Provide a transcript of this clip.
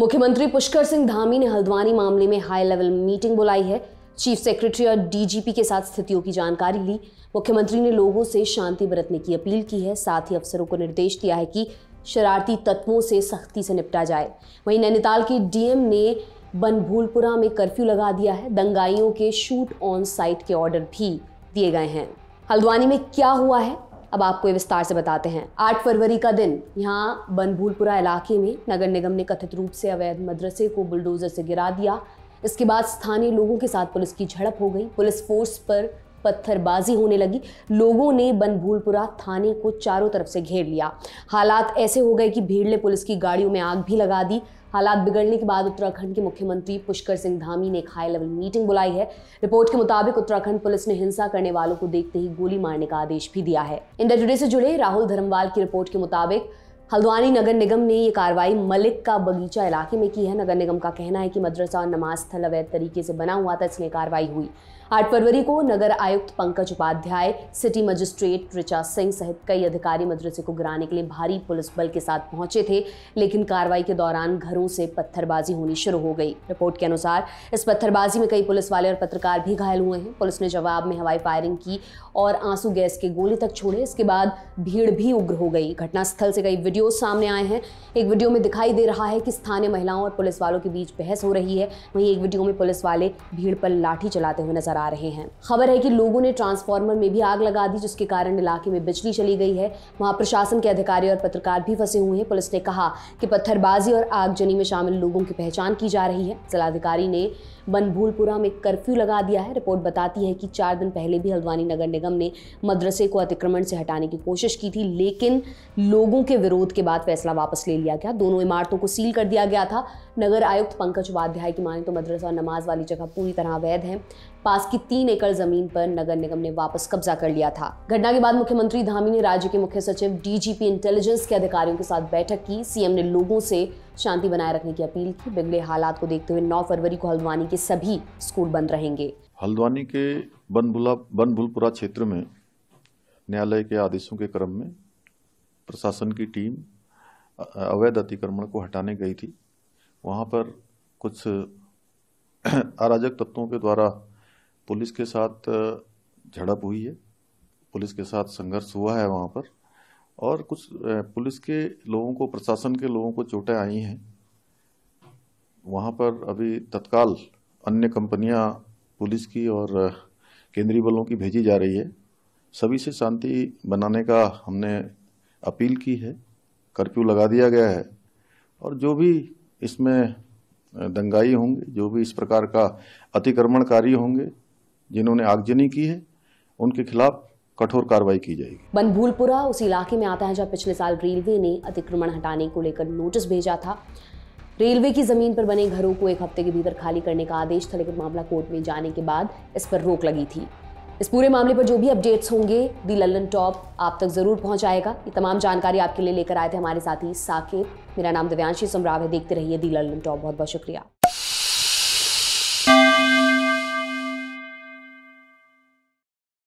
मुख्यमंत्री पुष्कर सिंह धामी ने हल्द्वानी मामले में हाई लेवल मीटिंग बुलाई है चीफ सेक्रेटरी और डीजीपी के साथ स्थितियों की जानकारी ली मुख्यमंत्री ने लोगों से शांति बरतने की अपील की है साथ ही अफसरों को निर्देश दिया है कि शरारती तत्वों से सख्ती से निपटा जाए वहीं नैनीताल के डीएम ने बनभूलपुरा में कर्फ्यू लगा दिया है दंगाइयों के शूट ऑन साइट के ऑर्डर भी दिए गए हैं हल्द्वानी में क्या हुआ है अब आपको ये विस्तार से बताते हैं आठ फरवरी का दिन यहाँ बनभूलपुरा इलाके में नगर निगम ने कथित रूप से अवैध मदरसे को बुलडोजर से गिरा दिया इसके बाद स्थानीय लोगों के साथ पुलिस की झड़प हो गई पुलिस फोर्स पर पत्थरबाजी होने लगी लोगों ने बनभूलपुरा थाने को चारों तरफ से घेर लिया हालात ऐसे हो गए कि भीड़ ने पुलिस की गाड़ियों में आग भी लगा दी हालात बिगड़ने के बाद उत्तराखंड के मुख्यमंत्री पुष्कर सिंह धामी ने एक हाई लेवल मीटिंग बुलाई है रिपोर्ट के मुताबिक उत्तराखंड पुलिस ने हिंसा करने वालों को देखते ही गोली मारने का आदेश भी दिया है इंडिया टुडे से जुड़े राहुल धर्मवाल की रिपोर्ट के मुताबिक हल्द्वानी नगर निगम ने ये कार्रवाई मलिक का बगीचा इलाके में की है नगर निगम का कहना है कि मदरसा और नमाज स्थल अवैध तरीके से बना हुआ था इसलिए कार्रवाई हुई आठ फरवरी को नगर आयुक्त पंकज उपाध्याय सिटी मजिस्ट्रेट ऋचा सिंह सहित कई अधिकारी मदरसे को गिराने के लिए भारी पुलिस बल के साथ पहुंचे थे लेकिन कार्रवाई के दौरान घरों से पत्थरबाजी होनी शुरू हो गई रिपोर्ट के अनुसार इस पत्थरबाजी में कई पुलिस वाले और पत्रकार भी घायल हुए हैं पुलिस ने जवाब में हवाई फायरिंग की और आंसू गैस के गोले तक छोड़े इसके बाद भीड़ भी उग्र हो गई घटनास्थल से कई वीडियो वीडियोस सामने आए हैं एक वीडियो में दिखाई दे रहा है कि स्थानीय महिलाओं और पुलिस वालों के बीच बहस हो रही है वहीं एक वीडियो में पुलिस वाले भीड़ पर लाठी चलाते हुए नजर आ रहे हैं खबर है कि लोगों ने ट्रांसफार्मर में भी आग लगा दी जिसके कारण इलाके में बिजली चली गई है वहाँ प्रशासन के अधिकारी और पत्रकार भी फंसे हुए हैं पुलिस ने कहा कि पत्थरबाजी और आगजनी में शामिल लोगों की पहचान की जा रही है जिलाधिकारी ने बनभूलपुरा में कर्फ्यू लगा दिया है रिपोर्ट बताती है कि चार दिन पहले भी हल्द्वानी नगर निगम ने मदरसे को अतिक्रमण से हटाने की कोशिश की थी लेकिन लोगों के विरोध विरोध के बाद फैसला वापस ले लिया गया दोनों इमारतों को सील कर दिया गया था नगर आयुक्त पंकज उपाध्याय की माने तो मदरसा और नमाज वाली जगह पूरी तरह अवैध है पास की तीन एकड़ जमीन पर नगर निगम ने वापस कब्जा कर लिया था घटना के बाद मुख्यमंत्री धामी ने राज्य के मुख्य सचिव डीजीपी इंटेलिजेंस के अधिकारियों के साथ बैठक की सीएम ने लोगों से शांति बनाए रखने की अपील की बिगड़े हालात को देखते हुए नौ फरवरी को हल्द्वानी के सभी स्कूल बंद रहेंगे हल्द्वानी के बनभुला बनभुलपुरा क्षेत्र में न्यायालय के आदेशों के क्रम में प्रशासन की टीम अवैध अतिक्रमण को हटाने गई थी वहाँ पर कुछ अराजक तत्वों के द्वारा पुलिस के साथ झड़प हुई है पुलिस के साथ संघर्ष हुआ है वहाँ पर और कुछ पुलिस के लोगों को प्रशासन के लोगों को चोटें आई हैं वहाँ पर अभी तत्काल अन्य कंपनियाँ पुलिस की और केंद्रीय बलों की भेजी जा रही है सभी से शांति बनाने का हमने अपील की है कर्फ्यू लगा दिया गया है और जो भी इसमें दंगाई होंगे जो भी इस प्रकार का अतिक्रमणकारी होंगे जिन्होंने आगजनी की है उनके खिलाफ कठोर कार्रवाई की जाएगी बनभूलपुरा उस इलाके में आता है जहां पिछले साल रेलवे ने अतिक्रमण हटाने को लेकर नोटिस भेजा था रेलवे की जमीन पर बने घरों को एक हफ्ते के भीतर खाली करने का आदेश था लेकिन मामला कोर्ट में जाने के बाद इस पर रोक लगी थी इस पूरे मामले पर जो भी अपडेट्स होंगे दी लल्लन टॉप आप तक ज़रूर पहुंचाएगा ये तमाम जानकारी आपके लिए लेकर आए थे हमारे साथी साकेत मेरा नाम दिव्यांशी सम्राव है देखते रहिए दी लल्लन टॉप बहुत बहुत शुक्रिया